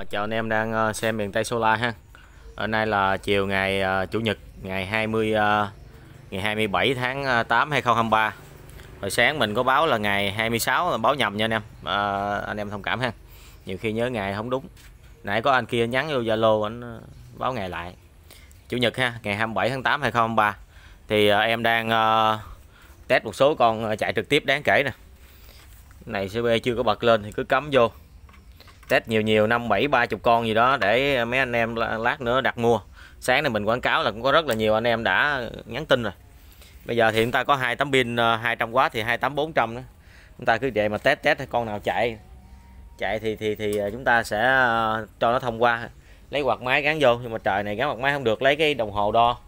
À, chào anh em đang ờ, xem miền Tây Solar ha. Hôm nay là chiều ngày ờ, chủ nhật ngày 20 ngày 27 tháng 8 2023. Hồi sáng mình có báo là ngày 26 báo nhầm nha anh em. À, anh em thông cảm ha. Nhiều khi nhớ ngày không đúng. Nãy có anh kia nhắn vô Zalo anh báo ngày lại. Chủ nhật ha, ngày 27 tháng 8 2023. Thì em đang uh, test một số con chạy trực tiếp đáng kể nè. Này CB chưa có bật lên thì cứ cắm vô test nhiều nhiều năm bảy ba chục con gì đó để mấy anh em lát nữa đặt mua sáng này mình quảng cáo là cũng có rất là nhiều anh em đã nhắn tin rồi bây giờ thì chúng ta có hai tấm pin 200 ờ, quá thì hai tấm bốn trăm chúng ta cứ vậy mà test test con nào chạy chạy thì thì thì ờ, chúng ta sẽ ờ, cho nó thông qua lấy quạt máy gắn vô nhưng mà trời này gắn quạt máy không được lấy cái đồng hồ đo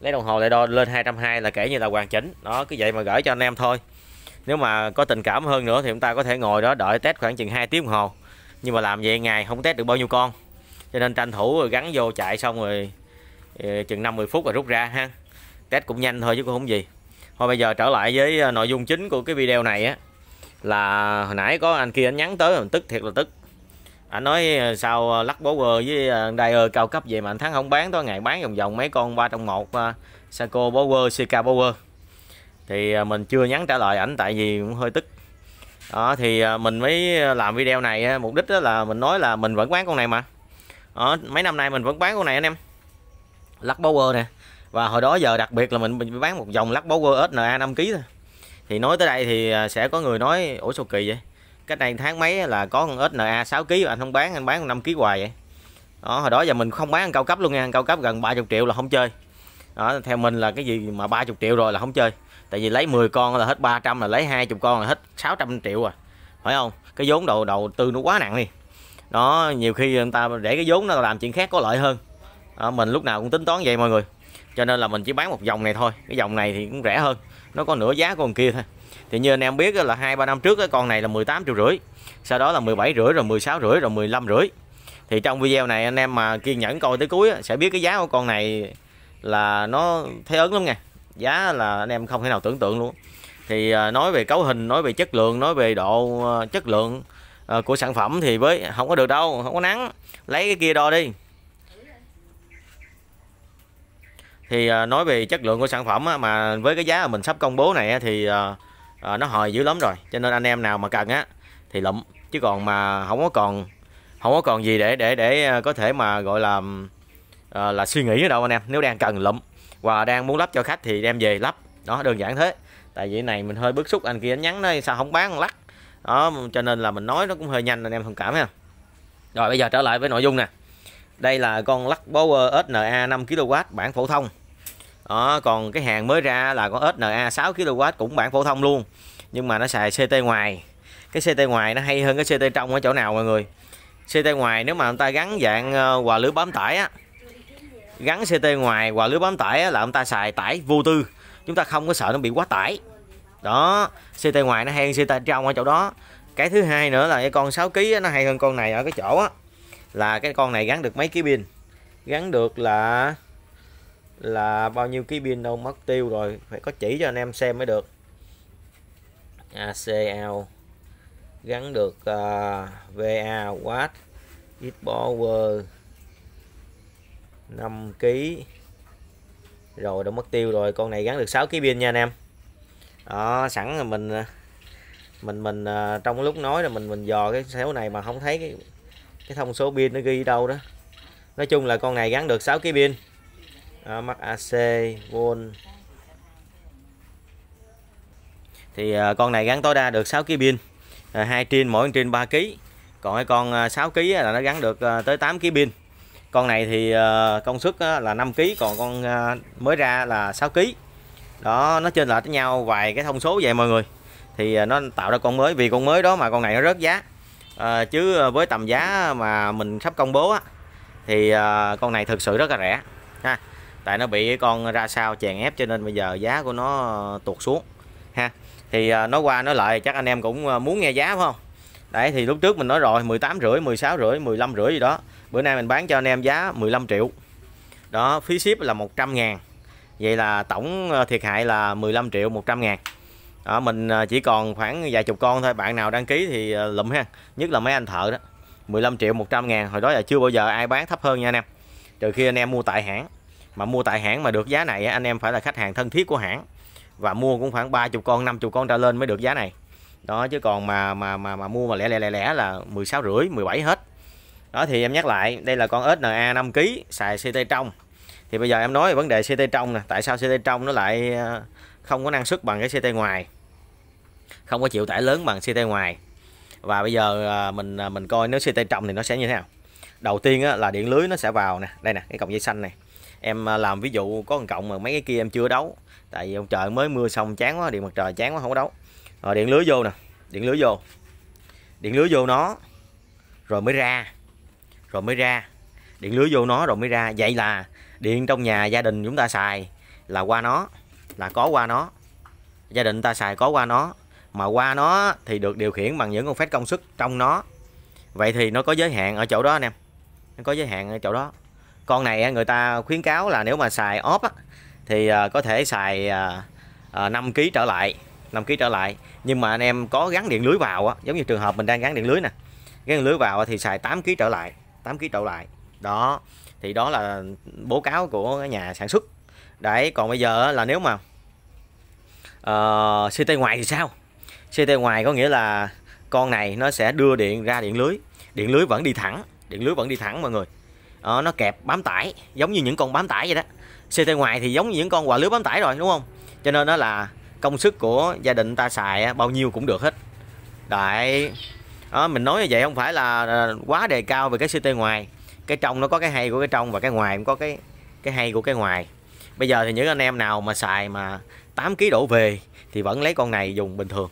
lấy đồng hồ lại đo lên hai 220 là kể như là hoàn chỉnh đó cứ vậy mà gửi cho anh em thôi nếu mà có tình cảm hơn nữa thì chúng ta có thể ngồi đó đợi test khoảng chừng 2 tiếng đồng hồ nhưng mà làm vậy ngày không test được bao nhiêu con cho nên tranh thủ rồi gắn vô chạy xong rồi ờ, chừng 50 phút rồi rút ra ha test cũng nhanh thôi chứ cũng không gì thôi bây giờ trở lại với ờ, nội dung chính của cái video này á là hồi nãy có anh kia anh nhắn tới mình tức thiệt là tức anh nói ờ, sao lắc bố quơ với đai ơi cao cấp vậy mà anh thắng không bán tối ngày bán vòng vòng mấy con ba trong một saco bố quơ ck bố quơ thì mình chưa nhắn trả lời ảnh tại vì cũng hơi tức đó thì à, mình mới làm video này mục đích đó là mình nói là mình vẫn bán con này mà đó, mấy năm nay mình vẫn bán con này anh em lắc power nè và hồi đó giờ đặc biệt là mình, mình bán một dòng lắc power SNA 5 kg thôi thì nói tới đây thì à, sẽ có người nói ủa sao kỳ vậy cách này tháng mấy là có con SNA 6 kg anh không bán anh bán con 5 kg hoài vậy đó hồi đó giờ mình không bán cao cấp luôn nha cao cấp gần 30 triệu là không chơi đó, theo mình là cái gì mà 30 triệu rồi là không chơi tại vì lấy 10 con là hết 300 là lấy 20 con là hết 600 triệu à phải không cái vốn đầu đầu tư nó quá nặng đi đó nhiều khi người ta để cái vốn nó làm chuyện khác có lợi hơn đó, mình lúc nào cũng tính toán vậy mọi người cho nên là mình chỉ bán một dòng này thôi cái dòng này thì cũng rẻ hơn nó có nửa giá con kia thôi thì như anh em biết là hai ba năm trước cái con này là 18 triệu rưỡi sau đó là 17 rưỡi rồi 16 rưỡi rồi 15 rưỡi thì trong video này anh em mà kiên nhẫn coi tới cuối sẽ biết cái giá của con này là nó thấy ấn lắm nha giá là anh em không thể nào tưởng tượng luôn thì à, nói về cấu hình nói về chất lượng nói về độ à, chất lượng à, của sản phẩm thì với không có được đâu không có nắng lấy cái kia đo đi thì nói về chất lượng của sản phẩm mà với cái giá mà mình sắp công bố này thì nó hồi dữ lắm rồi cho nên anh em nào mà cần á thì lụm chứ còn mà không có còn không có còn gì để để để có thể mà gọi là là suy nghĩ ở đâu anh em nếu đang cần lụm và đang muốn lắp cho khách thì đem về lắp đó đơn giản thế tại vì này mình hơi bức xúc anh kia anh nhắn nói sao không bán lắc đó cho nên là mình nói nó cũng hơi nhanh anh em thông cảm ha rồi bây giờ trở lại với nội dung nè đây là con lắc Power SNA 5 kW bản phổ thông đó còn cái hàng mới ra là con SNA 6 kW cũng bản phổ thông luôn nhưng mà nó xài CT ngoài cái CT ngoài nó hay hơn cái CT trong ở chỗ nào mọi người CT ngoài nếu mà người ta gắn dạng ờ, hòa lưới bám tải á gắn CT ngoài và lưới bám tải là ông ta xài tải vô tư chúng ta không có sợ nó bị quá tải đó CT ngoài nó hay CT trong ở chỗ đó cái thứ hai nữa là cái con 6 kg nó hay hơn con này ở cái chỗ á là cái con này gắn được mấy ký pin gắn được là là bao nhiêu ký pin đâu mất tiêu rồi phải có chỉ cho anh em xem mới được ACL gắn được uh, à, VA watt ít power 5 kg rồi đã mất tiêu rồi con này gắn được 6 kg pin nha anh em đó sẵn là mình mình mình à, trong lúc nói là mình mình dò cái xéo này mà không thấy cái cái thông số pin nó ghi đâu đó nói chung là con này gắn được 6 kg pin à, mắc AC volt thì à, con này gắn tối đa được 6 kg pin à, hai trên mỗi trên 3 kg còn cái con 6 à, kg là nó gắn được à, tới 8 kg pin con này thì ờ, công suất là 5 kg còn con ờ, mới ra là 6 kg đó nó trên lệch với nhau vài cái thông số vậy mọi người thì ờ, nó tạo ra con mới vì con mới đó mà con này nó rớt giá à, chứ với tầm giá mà mình sắp công bố á, thì con này thực sự rất là rẻ ha tại nó bị con ra sao chèn ép cho nên bây giờ giá của nó tuột xuống ha thì à, nó qua nói lại chắc anh em cũng muốn nghe giá phải không đấy thì lúc trước mình nói rồi 18 rưỡi 16 rưỡi 15 rưỡi gì đó bữa nay mình bán cho anh em giá 15 triệu đó phí ship là 100 ngàn vậy là tổng ờ, thiệt hại là 15 triệu 100 ngàn đó, mình ờ, chỉ còn khoảng vài chục con thôi bạn nào đăng ký thì ờ, lụm ha nhất là mấy anh thợ đó 15 triệu 100 ngàn hồi đó là chưa bao giờ ai bán thấp hơn nha anh em trừ khi anh em mua tại hãng mà mua tại hãng mà được giá này anh em phải là khách hàng thân thiết của hãng và mua cũng khoảng 30 con 50 con trở lên mới được giá này đó chứ còn mà mà mà mà mua mà lẻ lẻ lẻ lẻ là 16 rưỡi 17 hết đó thì em nhắc lại đây là con SNA 5 kg xài CT trong thì bây giờ em nói về vấn đề CT trong nè tại sao CT trong nó lại ờ, không có năng suất bằng cái CT ngoài không có chịu tải lớn bằng CT ngoài và bây giờ ờ, mình ờ, mình coi nếu CT trong thì nó sẽ như thế nào đầu tiên là điện lưới nó sẽ vào nè đây nè cái cọng dây xanh này em làm ví dụ có một cộng mà mấy cái kia em chưa đấu tại vì ông trời mới mưa xong chán quá điện mặt trời chán quá không có đấu rồi điện lưới vô nè điện lưới vô điện lưới vô nó rồi mới ra rồi mới ra điện lưới vô nó rồi mới ra vậy là điện trong nhà gia đình chúng ta xài là qua nó là có qua nó gia đình ta xài có qua nó mà qua nó thì được điều khiển bằng những con phép công suất trong nó vậy thì nó có giới hạn ở chỗ đó anh em nó có giới hạn ở chỗ đó con này người ta khuyến cáo là nếu mà xài óp thì à, có thể xài 5 à, à, kg trở lại 5 kg trở lại nhưng mà anh em có gắn điện lưới vào á giống như trường hợp mình đang gắn điện lưới nè gắn lưới vào thì xài 8 kg trở lại 8 kg trở lại đó thì đó là bố cáo của nhà sản xuất đấy còn bây giờ là nếu mà uh, ờ, CT ngoài thì sao CT ngoài có nghĩa là con này nó sẽ đưa điện ra điện lưới điện lưới vẫn đi thẳng điện lưới vẫn đi thẳng mọi người ờ, nó kẹp bám tải giống như những con bám tải vậy đó CT ngoài thì giống như những con quả lưới bám tải rồi đúng không cho nên nó là công sức của gia đình ta xài bao nhiêu cũng được hết đại, đó, mình nói như vậy không phải là à, quá đề cao về cái CT ngoài cái trong nó có cái hay của cái trong và cái ngoài cũng có cái cái hay của cái ngoài bây giờ thì những anh em nào mà xài mà 8 kg đổ về thì vẫn lấy con này dùng bình thường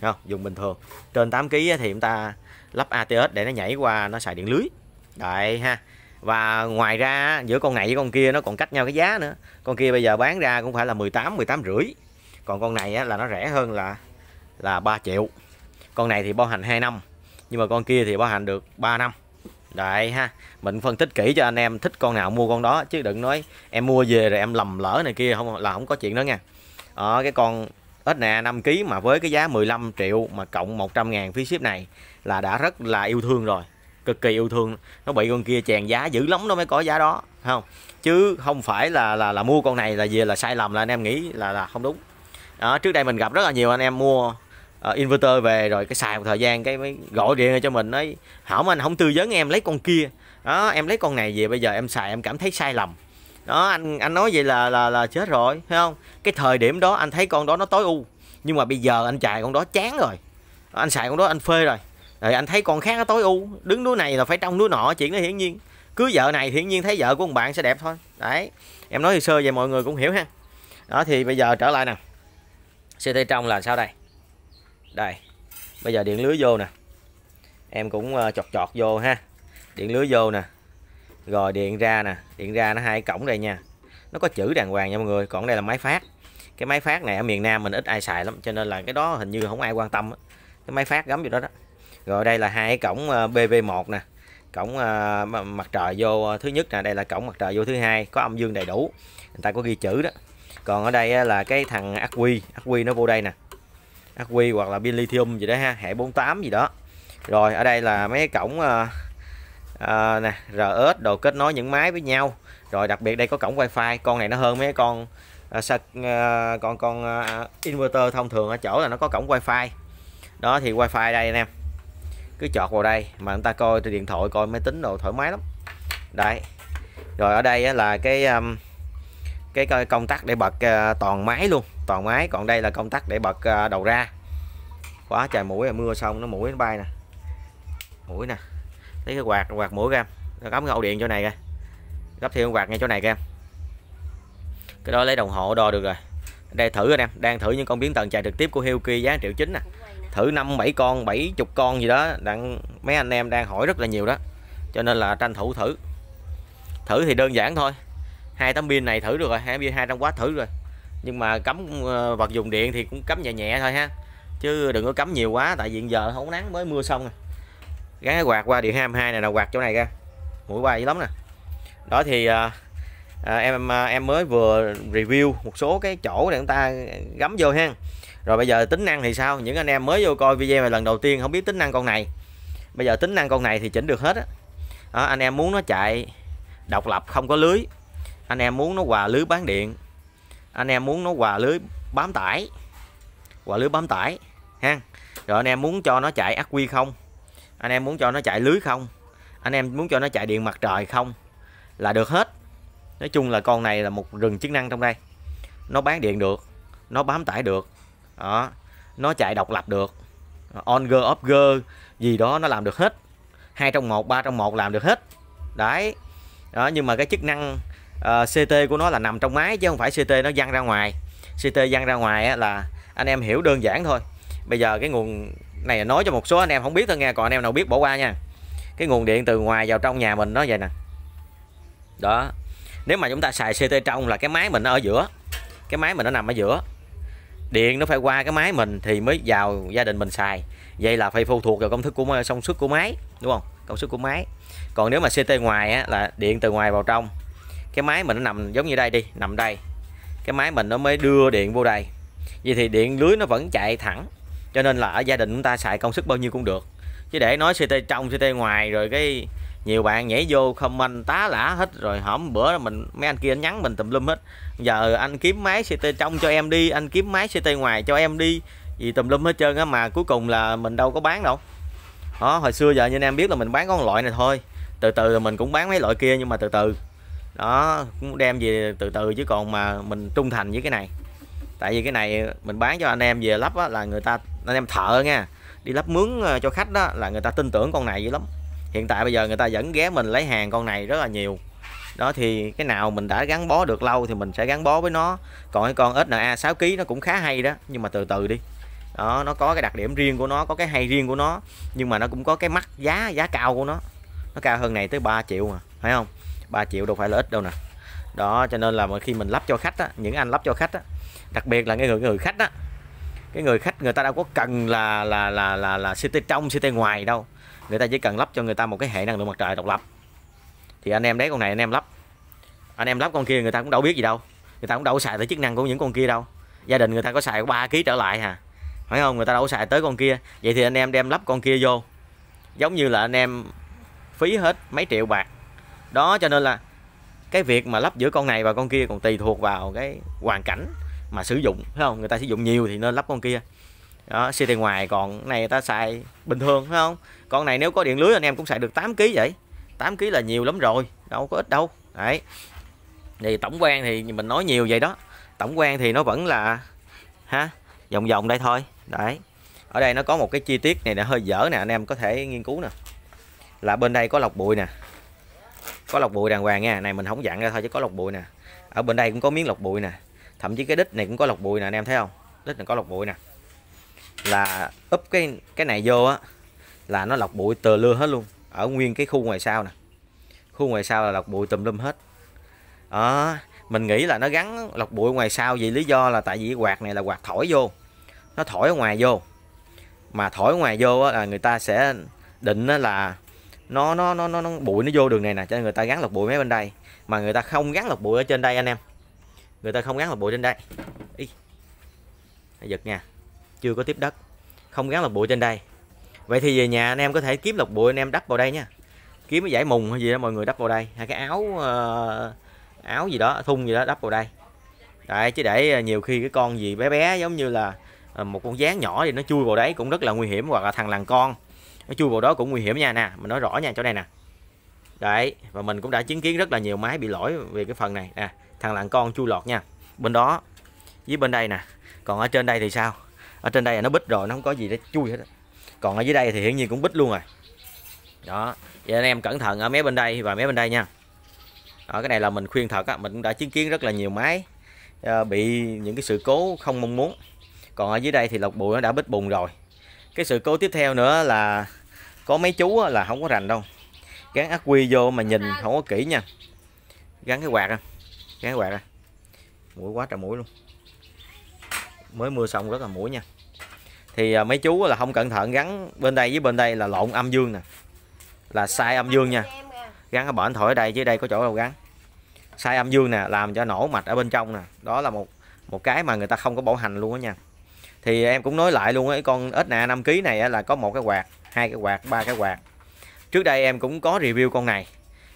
không dùng bình thường trên 8 kg thì chúng ta lắp ATS để nó nhảy qua nó xài điện lưới đại ha và ngoài ra giữa con này với con kia nó còn cách nhau cái giá nữa con kia bây giờ bán ra cũng phải là 18 18 rưỡi còn con này á, là nó rẻ hơn là là 3 triệu con này thì bảo hành 2 năm nhưng mà con kia thì bảo hành được 3 năm Đấy ha, mình phân tích kỹ cho anh em thích con nào mua con đó chứ đừng nói em mua về rồi em lầm lỡ này kia không là không có chuyện đó nha. Ở cái con ít nè 5 kg mà với cái giá 15 triệu mà cộng 100 ngàn phí ship này là đã rất là yêu thương rồi. Cực kỳ yêu thương. Nó bị con kia chèn giá dữ lắm nó mới có giá đó, không? Chứ không phải là là là mua con này là về là sai lầm là anh em nghĩ là là không đúng đó trước đây mình gặp rất là nhiều anh em mua uh, inverter về rồi cái xài một thời gian cái mới gọi điện cho mình nói hỏng anh không tư vấn em lấy con kia đó em lấy con này về bây giờ em xài em cảm thấy sai lầm đó anh anh nói vậy là là là chết rồi thấy không cái thời điểm đó anh thấy con đó nó tối ưu nhưng mà bây giờ anh xài con đó chán rồi anh xài con đó anh phê rồi rồi anh thấy con khác nó tối ưu đứng núi này là phải trong núi nọ chuyện đó hiển nhiên cứ vợ này hiển nhiên thấy vợ của ông bạn sẽ đẹp thôi đấy em nói sơ về mọi người cũng hiểu ha đó thì bây giờ trở lại nè CT trong là sao đây đây bây giờ điện lưới vô nè em cũng ờ, chọt chọt vô ha điện lưới vô nè rồi điện ra nè điện ra nó hai cổng đây nha nó có chữ đàng hoàng nha mọi người còn đây là máy phát cái máy phát này ở miền Nam mình ít ai xài lắm cho nên là cái đó hình như không ai quan tâm cái máy phát gắm vô đó đó rồi đây là hai cổng ờ, BV1 nè cổng ờ, mặt trời vô thứ nhất nè đây là cổng mặt trời vô thứ hai có âm dương đầy đủ người ta có ghi chữ đó còn ở đây là cái thằng ác quy ác quy nó vô đây nè ác quy hoặc là pin lithium gì đó ha hệ 48 gì đó rồi ở đây là mấy cổng uh, uh, nè RS đồ kết nối những máy với nhau rồi đặc biệt đây có cổng wi-fi, con này nó hơn mấy con uh, sạc, uh, con con uh, inverter thông thường ở chỗ là nó có cổng wi-fi, đó thì wi-fi đây anh em cứ chọt vào đây mà người ta coi từ điện thoại coi máy tính đồ thoải mái lắm đây, rồi ở đây là cái um, cái công tắc để bật ờ, toàn máy luôn toàn máy còn đây là công tắc để bật ờ, đầu ra quá trời mũi mưa xong nó mũi nó bay nè mũi nè lấy cái quạt quạt mũi ra cắm cái ổ điện chỗ này ra gấp thêm quạt ngay chỗ này em. cái đó lấy đồng hồ đo được rồi đây thử anh em đang thử những con biến tần chạy trực tiếp của Heuki giá triệu chín nè thử năm bảy con bảy chục con gì đó đang mấy anh em đang hỏi rất là nhiều đó cho nên là tranh thủ thử thử thì đơn giản thôi hai tấm pin này thử được rồi hai pin 200W thử rồi nhưng mà cấm ờ, vật dùng điện thì cũng cấm nhẹ nhẹ thôi ha chứ đừng có cấm nhiều quá tại vì giờ không nắng mới mưa xong rồi gắn cái quạt qua điện 22 này là quạt chỗ này ra mũi bay dữ lắm nè đó thì à, em em mới vừa review một số cái chỗ để chúng ta gắm vô ha rồi bây giờ tính năng thì sao những anh em mới vô coi video này lần đầu tiên không biết tính năng con này bây giờ tính năng con này thì chỉnh được hết á anh em muốn nó chạy độc lập không có lưới anh em muốn nó hòa lưới bán điện anh em muốn nó hòa lưới bám tải hòa lưới bám tải ha rồi anh em muốn cho nó chạy ắc quy không anh em muốn cho nó chạy lưới không anh em muốn cho nó chạy điện mặt trời không là được hết nói chung là con này là một rừng chức năng trong đây nó bán điện được nó bám tải được đó nó chạy độc lập được on go off go gì đó nó làm được hết hai trong một ba trong một làm được hết đấy đó nhưng mà cái chức năng uh, ờ, CT của nó là nằm trong máy chứ không phải CT nó văng ra ngoài CT văng ra ngoài là anh em hiểu đơn giản thôi bây giờ cái nguồn này nói cho một số anh em không biết thôi nghe còn anh em nào biết bỏ qua nha cái nguồn điện từ ngoài vào trong nhà mình nó vậy nè đó nếu mà chúng ta xài CT trong là cái máy mình nó ở giữa cái máy mình nó nằm ở giữa điện nó phải qua cái máy mình thì mới vào gia đình mình xài vậy là phải phụ thuộc vào công thức của công suất của máy đúng không công suất của máy còn nếu mà CT ngoài á, là điện từ ngoài vào trong cái máy mình nó nằm giống như đây đi nằm đây cái máy mình nó mới đưa điện vô đây vậy thì điện lưới nó vẫn chạy thẳng cho nên là ở gia đình chúng ta xài công sức bao nhiêu cũng được chứ để nói CT trong CT ngoài rồi cái nhiều bạn nhảy vô comment tá lả hết rồi hổm bữa mình mấy anh kia nhắn mình tùm lum hết giờ anh kiếm máy CT trong cho em đi anh kiếm máy CT ngoài cho em đi gì tùm lum hết trơn á mà cuối cùng là mình đâu có bán đâu đó hồi xưa giờ như anh em biết là mình bán con loại này thôi từ từ mình cũng bán mấy loại kia nhưng mà từ từ đó cũng đem về từ từ chứ còn mà mình trung thành với cái này tại vì cái này mình bán cho anh em về lắp là người ta anh em thợ nha đi lắp mướn ờ, cho khách đó là người ta tin tưởng con này dữ lắm hiện tại bây giờ người ta vẫn ghé mình lấy hàng con này rất là nhiều đó thì cái nào mình đã gắn bó được lâu thì mình sẽ gắn bó với nó còn cái con SNA 6 kg nó cũng khá hay đó nhưng mà từ từ đi đó nó có cái đặc điểm riêng của nó có cái hay riêng của nó nhưng mà nó cũng có cái mắc giá giá cao của nó nó cao hơn này tới 3 triệu mà phải không 3 triệu đâu phải là ít đâu nè đó cho nên là khi mình lắp cho khách á, những anh lắp cho khách á, đặc biệt là cái người người khách á, cái người khách người ta đâu có cần là là là là là CT trong CT ngoài đâu người ta chỉ cần lắp cho người ta một cái hệ năng lượng mặt trời độc lập thì anh em đấy con này anh em lắp anh em lắp con kia người ta cũng đâu biết gì đâu người ta cũng đâu xài tới chức năng của những con kia đâu gia đình người ta có xài ba kg trở lại hả, phải không người ta đâu xài tới con kia vậy thì anh em đem lắp con kia vô giống như là anh em phí hết mấy triệu bạc đó cho nên là cái việc mà lắp giữa con này và con kia còn tùy thuộc vào cái hoàn cảnh mà sử dụng phải không người ta sử dụng nhiều thì nên lắp con kia đó xe tiền ngoài còn này ta xài bình thường phải không con này nếu có điện lưới anh em cũng xài được 8 kg vậy 8 kg là nhiều lắm rồi đâu có ít đâu đấy thì tổng quan thì mình nói nhiều vậy đó tổng quan thì nó vẫn là ha vòng vòng đây thôi đấy ở đây nó có một cái chi tiết này là hơi dở nè anh em có thể nghiên cứu nè là bên đây có lọc bụi nè có lọc bụi đàng hoàng nha này mình không dặn ra thôi chứ có lọc bụi nè ở bên đây cũng có miếng lọc bụi nè thậm chí cái đít này cũng có lọc bụi nè anh em thấy không đít này có lọc bụi nè là úp cái cái này vô á là nó lọc bụi từ lưa hết luôn ở nguyên cái khu ngoài sau nè khu ngoài sau là lọc bụi tùm lum hết đó mình nghĩ là nó gắn lọc bụi ngoài sau vì lý do là tại vì quạt này là quạt thổi vô nó thổi ở ngoài vô mà thổi ngoài vô là người ta sẽ định là nó nó nó nó, nó bụi nó vô đường này nè cho nên người ta gắn lọc bụi mấy bên đây mà người ta không gắn lọc bụi ở trên đây anh em người ta không gắn lọc bụi trên đây Ý. giật nha chưa có tiếp đất không gắn lọc bụi trên đây vậy thì về nhà anh em có thể kiếm lọc bụi anh em đắp vào đây nha kiếm cái giải mùng hay gì đó mọi người đắp vào đây hay cái áo uh, áo gì đó thun gì đó đắp vào đây đấy chứ để ờ, nhiều khi cái con gì bé bé giống như là ờ, một con dáng nhỏ thì nó chui vào đấy cũng rất là nguy hiểm hoặc là thằng làng con nó chui vào đó cũng nguy hiểm nha nè mình nói rõ nha chỗ này nè đấy và mình cũng đã chứng kiến rất là nhiều máy bị lỗi về cái phần này nè thằng làng con chui lọt nha bên đó với bên đây nè còn ở trên đây thì sao ở trên đây là nó bít rồi nó không có gì để chui hết còn ở dưới đây thì hiển nhiên cũng bít luôn rồi đó vậy anh em cẩn thận ở mé bên đây và mé bên đây nha đó cái này là mình khuyên thật á mình cũng đã chứng kiến rất là nhiều máy ờ, bị những cái sự cố không mong muốn còn ở dưới đây thì lọc bụi nó đã bít bùng rồi cái sự cố tiếp theo nữa là có mấy chú là không có rành đâu gắn ắc quy vô mà nhìn không có kỹ nha gắn cái quạt à gắn cái quạt à mũi quá trời mũi luôn mới mưa xong rất là mũi nha thì à, mấy chú là không cẩn thận gắn bên đây với bên đây là lộn âm dương nè là sai âm dương nha gắn cái bản thổi ở đây chứ đây có chỗ đâu gắn sai âm dương nè làm cho nổ mạch ở bên trong nè đó là một một cái mà người ta không có bảo hành luôn đó nha thì em cũng nói lại luôn ấy con ếch nạ 5 kg này là có một cái quạt hai cái quạt ba cái quạt trước đây em cũng có review con này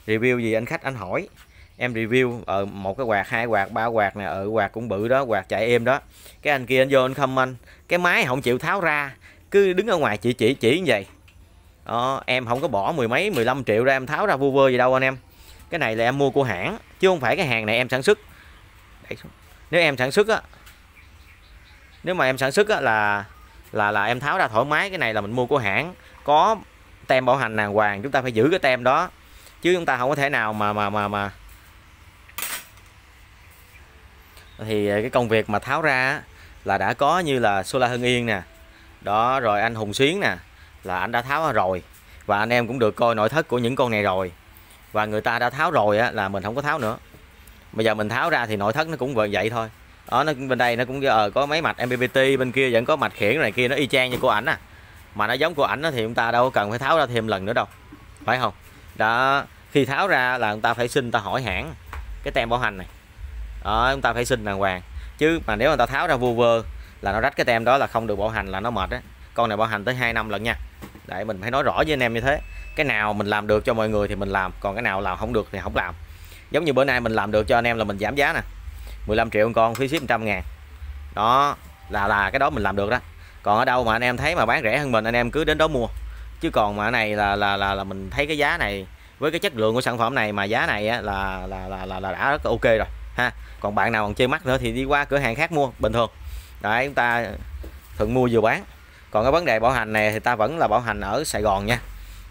review gì anh khách anh hỏi em review ở ờ, một cái quạt hai quạt ba quạt nè ở ờ, quạt cũng bự đó quạt chạy êm đó cái anh kia anh vô anh không anh cái máy không chịu tháo ra cứ đứng ở ngoài chỉ chỉ chỉ như vậy đó, em không có bỏ mười mấy 15 triệu ra em tháo ra vu vơ gì đâu anh em cái này là em mua của hãng chứ không phải cái hàng này em sản xuất nếu em sản xuất á nếu mà em sản xuất á, là là là em tháo ra thoải mái cái này là mình mua của hãng có tem bảo hành đàng hoàng chúng ta phải giữ cái tem đó chứ chúng ta không có thể nào mà mà mà mà thì à, cái công việc mà tháo ra là đã có như là Sola Hưng Yên nè đó rồi anh Hùng Xuyến nè là anh đã tháo ra rồi và anh em cũng được coi nội thất của những con này rồi và người ta đã tháo rồi á, là mình không có tháo nữa bây giờ mình tháo ra thì nội thất nó cũng vậy thôi đó nó bên đây nó cũng ờ có mấy mạch MPPT bên kia vẫn có mạch khiển này kia nó y chang như của ảnh à mà nó giống của ảnh thì chúng ta đâu cần phải tháo ra thêm lần nữa đâu phải không đó khi tháo ra là chúng ta phải xin ta hỏi hãng cái tem bảo hành này đó chúng ta phải xin đàng hoàng chứ mà nếu người ta tháo ra vu vơ là nó rách cái tem đó là không được bảo hành là nó mệt á con này bảo hành tới 2 năm lần nha để mình phải nói rõ với anh em như thế cái nào mình làm được cho mọi người thì mình làm còn cái nào làm không được thì không làm giống như bữa nay mình làm được cho anh em là mình giảm giá nè 15 triệu con phí ship 100 ngàn đó là là cái đó mình làm được đó còn ở đâu mà anh em thấy mà bán rẻ hơn mình anh em cứ đến đó mua chứ còn mà này là là là, là mình thấy cái giá này với cái chất lượng của sản phẩm này mà giá này á, là, là là là là đã rất ok rồi ha còn bạn nào còn chơi mắt nữa thì đi qua cửa hàng khác mua bình thường đấy chúng ta thường mua vừa bán còn cái vấn đề bảo hành này thì ta vẫn là bảo hành ở Sài Gòn nha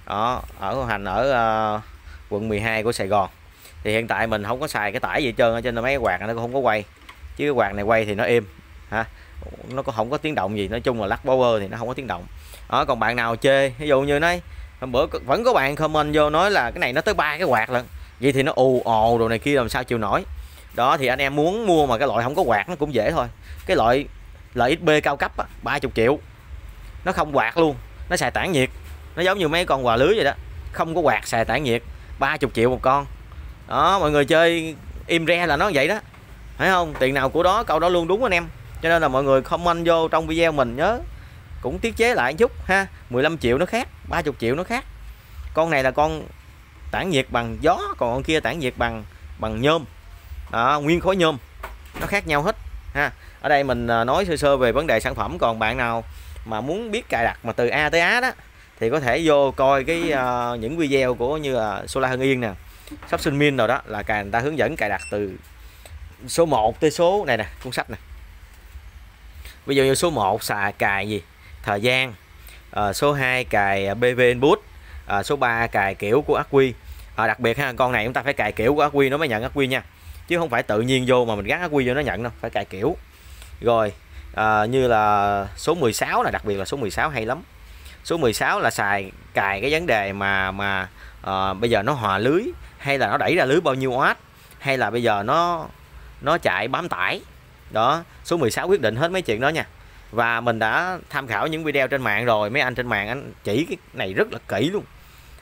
đó ở bảo hành ở uh, quận 12 của Sài Gòn thì hiện tại mình không có xài cái tải gì hết trơn trên là mấy cái quạt nó không có quay chứ cái quạt này quay thì nó êm ha nó cũng không có tiếng động gì nói chung là lắc power thì nó không có tiếng động đó còn bạn nào chê ví dụ như nói hôm bữa vẫn có bạn comment vô nói là cái này nó tới ba cái quạt lận vậy thì nó ù ồ đồ này kia làm sao chịu nổi đó thì anh em muốn mua mà cái loại không có quạt nó cũng dễ thôi cái loại loại XB cao cấp ba chục triệu nó không quạt luôn nó xài tản nhiệt nó giống như mấy con quà lưới vậy đó không có quạt xài tản nhiệt 30 triệu một con đó mọi người chơi im re là nó vậy đó phải không tiền nào của đó câu đó luôn đúng anh em cho nên là mọi người comment vô trong video mình nhớ cũng tiết chế lại chút ha 15 triệu nó khác 30 triệu nó khác con này là con tản nhiệt bằng gió còn con kia tản nhiệt bằng bằng nhôm đó, nguyên khối nhôm nó khác nhau hết ha ở đây mình à, nói sơ sơ về vấn đề sản phẩm còn bạn nào mà muốn biết cài đặt mà từ A tới Á đó thì có thể vô coi cái uh, những video của như là Solar Hưng Yên nè sắp Subson Min rồi đó là cài người ta hướng dẫn cài đặt từ số 1 tới số này nè cuốn sách này ví dụ như số 1 xài cài gì thời gian à, số 2 cài ờ, BV input à, số 3 cài kiểu của ác quy à, đặc biệt ha con này chúng ta phải cài kiểu của ác quy nó mới nhận ác quy nha chứ không phải tự nhiên vô mà mình gắn ác quy vô nó nhận đâu phải cài kiểu rồi à, như là số 16 là đặc biệt là số 16 hay lắm số 16 là xài cài cái vấn đề mà mà à, bây giờ nó hòa lưới hay là nó đẩy ra lưới bao nhiêu watt hay là bây giờ nó nó chạy bám tải đó số 16 quyết định hết mấy chuyện đó nha và mình đã tham khảo những video trên mạng rồi mấy anh trên mạng anh chỉ cái này rất là kỹ luôn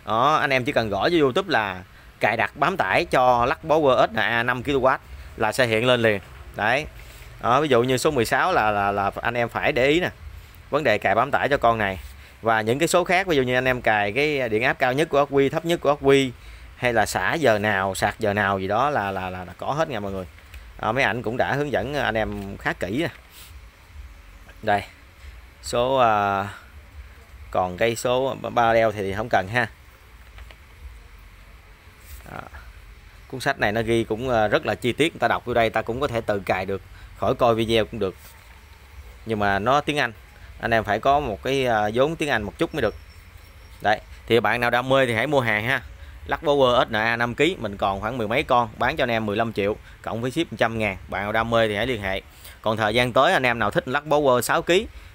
đó anh em chỉ cần gõ vô youtube là cài đặt bám tải cho lắc bó WS là 5 kW là sẽ hiện lên liền đấy đó, ví dụ như số 16 là là là anh em phải để ý nè vấn đề cài bám tải cho con này và những cái số khác ví dụ như anh em cài cái điện áp cao nhất của ắc quy thấp nhất của ắc quy hay là xả giờ nào sạc giờ nào gì đó là là là, là có hết nha mọi người à, mấy ảnh cũng đã hướng dẫn anh em khá kỹ nè đây số à, còn cây số ba đeo thì không cần ha à, cuốn sách này nó ghi cũng à, rất là chi tiết người ta đọc vô đây ta cũng có thể tự cài được khỏi coi video cũng được nhưng mà nó tiếng Anh anh em phải có một cái à, vốn tiếng Anh một chút mới được đấy thì bạn nào đam mê thì hãy mua hàng ha lắc power SNA 5 kg mình còn khoảng mười mấy con bán cho anh em 15 triệu cộng với ship 100 ngàn bạn nào đam mê thì hãy liên hệ còn thời gian tới anh em nào thích lắc power 6 kg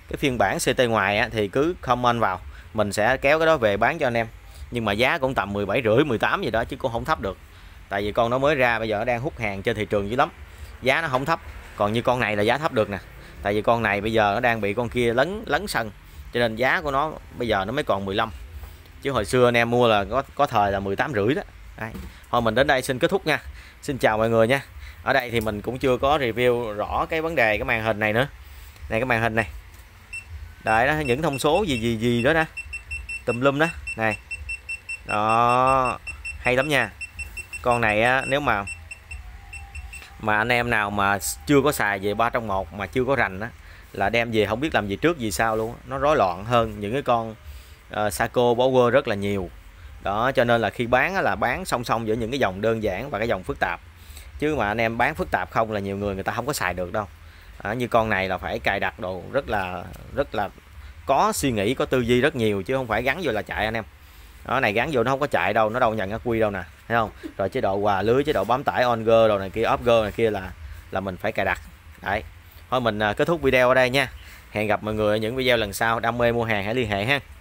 cái phiên bản CT ngoài á, thì cứ comment vào mình sẽ kéo cái đó về bán cho anh em nhưng mà giá cũng tầm 17 rưỡi 18 gì đó chứ cũng không thấp được tại vì con nó mới ra bây giờ nó đang hút hàng trên thị trường dữ lắm giá nó không thấp còn như con này là giá thấp được nè tại vì con này bây giờ nó đang bị con kia lấn lấn sân cho nên giá của nó bây giờ nó mới còn 15 chứ hồi xưa anh em mua là có có thời là 18 rưỡi đó Đấy. thôi mình đến đây xin kết thúc nha xin chào mọi người nha ở đây thì mình cũng chưa có review rõ cái vấn đề cái màn hình này nữa này cái màn hình này đấy đó những thông số gì gì gì đó đó. tùm lum đó này đó hay lắm nha con này á, nếu mà mà anh em nào mà chưa có xài về ba trong một mà chưa có rành á là đem về không biết làm gì trước gì sau luôn nó rối loạn hơn những cái con uh, Saco Power rất là nhiều đó cho nên là khi bán là bán song song giữa những cái dòng đơn giản và cái dòng phức tạp chứ mà anh em bán phức tạp không là nhiều người người ta không có xài được đâu à, như con này là phải cài đặt đồ rất là rất là có suy nghĩ có tư duy rất nhiều chứ không phải gắn vô là chạy anh em đó này gắn vô nó không có chạy đâu nó đâu nhận ác quy đâu nè thấy không rồi chế độ hòa lưới chế độ bám tải on go đồ này kia off go này kia là là mình phải cài đặt đấy thôi mình à, kết thúc video ở đây nha hẹn gặp mọi người ở những video lần sau đam mê mua hàng hãy liên hệ ha